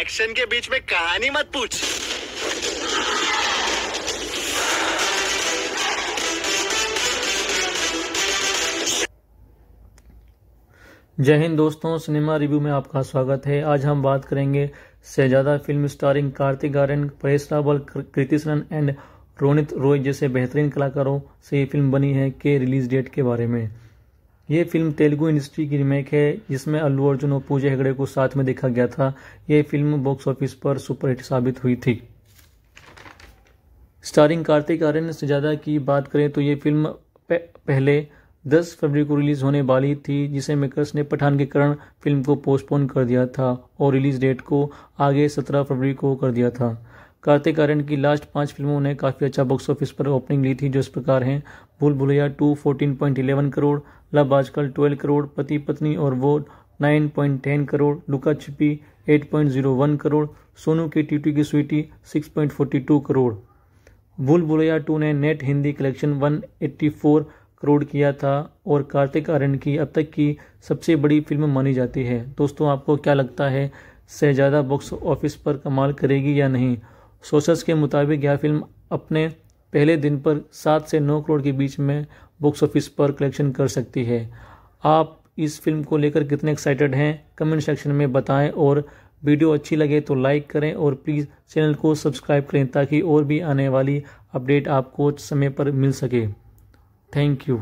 action के बीच में कहानी मत पूछ जय हिंद दोस्तों सिनेमा रिव्यू में आपका स्वागत है आज हम बात करेंगे Shehzada film starring Kartik Aaryan Paresh Rawal Kriti Sanon and Ronit Roy जैसे बेहतरीन कलाकारों से ये फिल्म बनी है के रिलीज डेट के बारे में ये फिल्म तेलुगु इंडस्ट्री की रीमेक है जिसमें अल्लू अर्जुन और पूजा हेगड़े को साथ में देखा गया था यह फिल्म बॉक्स ऑफिस पर सुपरहिट साबित हुई थी स्टारिंग कार्तिक आर्यन ज्यादा की बात करें तो ये फिल्म पहले 10 फरवरी को रिलीज़ होने वाली थी जिसे मेकर्स ने पठान के कारण फिल्म को पोस्टपोन कर दिया था और रिलीज़ डेट को आगे 17 फरवरी को कर दिया था कार्तिक आर्यन की लास्ट पांच फिल्मों ने काफ़ी अच्छा बॉक्स ऑफिस पर ओपनिंग ली थी जो इस प्रकार हैं Bhool Bhulaiyaa two fourteen point eleven crore love Aajkal twelve crore Pati Patni Aur Woh nine point ten crore Luka Chhupi eight point zero one crore Sonu Ki Titu Ki Sweety six point forty two crore Bhool Bhulaiyaa two ने net Hindi collection one eighty four crore किया था और कार्तिक आर्यन की अब तक की सबसे बड़ी फिल्म मानी जाती है दोस्तों आपको क्या लगता है शहजादा बॉक्स ऑफिस पर कमाल करेगी या नहीं सोर्सेस के मुताबिक यह फिल्म अपने पहले दिन पर सात से नौ करोड़ के बीच में बॉक्स ऑफिस पर कलेक्शन कर सकती है आप इस फिल्म को लेकर कितने एक्साइटेड हैं कमेंट सेक्शन में बताएं और वीडियो अच्छी लगे तो लाइक करें और प्लीज़ चैनल को सब्सक्राइब करें ताकि और भी आने वाली अपडेट आपको समय पर मिल सके थैंक यू